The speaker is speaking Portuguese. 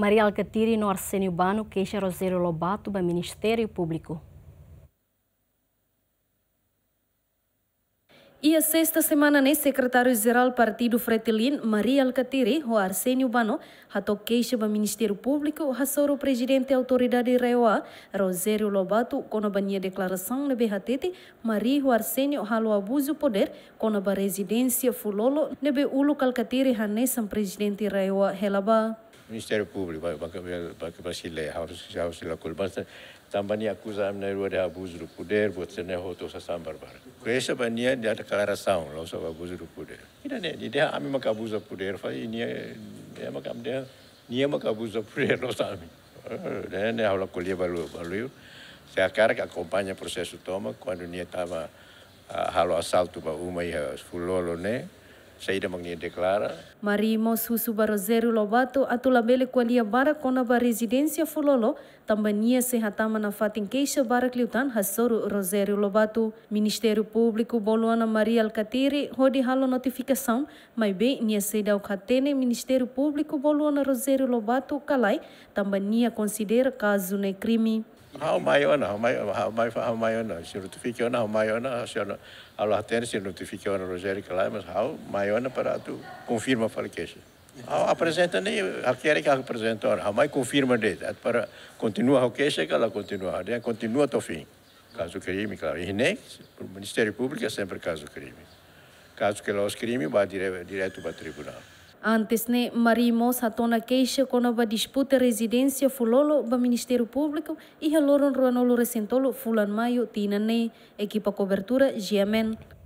Maria Alcatiri no Arsênio Bano queixa Rosério Lobato para Ministério Público. E a sexta semana, o né, secretário-geral do partido Fretilin, Maria Alcatiri, o Arsenio Bano, ratou queixa para Ministério Público, o presidente da autoridade Reoa, Rosério Lobato, com a banha declaração na BHTT, Maria o Arsenio ralo abuso poder, com a residência Fulolo, nebe né, Ulo Calcatiri, o presidente Reoa, Relabá. Ministério Público, Banca, Banca, Banca Brasileira, House, House da Colbasta, tambani acusa a menor de abuso do poder, vou ter nem roto essa sambarbar. Com essa bania de declaração, não só abuso do poder. Ainda nem, de ideia, a mim é que abuso do poder, faz, e nem é que a mim é que abuso do poder, não sabe. Nem é que a colher valor, valor. Se a cara que acompanha o processo toma, quando nem estava a halo assalto para uma e a fulolo, né? saída magnia declara. Marimos Susuba Rosério Lobato atulabele kualia bara kona ba residência fololo tambania se hatama na fatin queixa bara cliutan hasoro Rosério Lobato. Ministério Público Boluana Maria Alcatiri hodi halo notificação mai be nia seida o katene Ministério Público Boluana Rosério Lobato kalai tambania considera caso ne crime. Haumayona, Haumayona, Haumayona, Sinutufikiona, Haumayona, a Laterna, Sinutufikiona, Rogério Laimas, Haumayona para tu, confirma para queixa. É apresenta nem, aquele que apresenta, Haumay confirma dele, é para continua a queixa é que ela continua, né? continua até o fim. Caso crime, claro. E nem, o Ministério Público é sempre caso crime. Caso que lá os crime, vai direto para o tribunal. Antes ne né, marimos atona queixa com a disputa residência fulolo ba Ministério Público e reloron ruanolo recentolo fulan maio tina ne né, equipa cobertura GMN.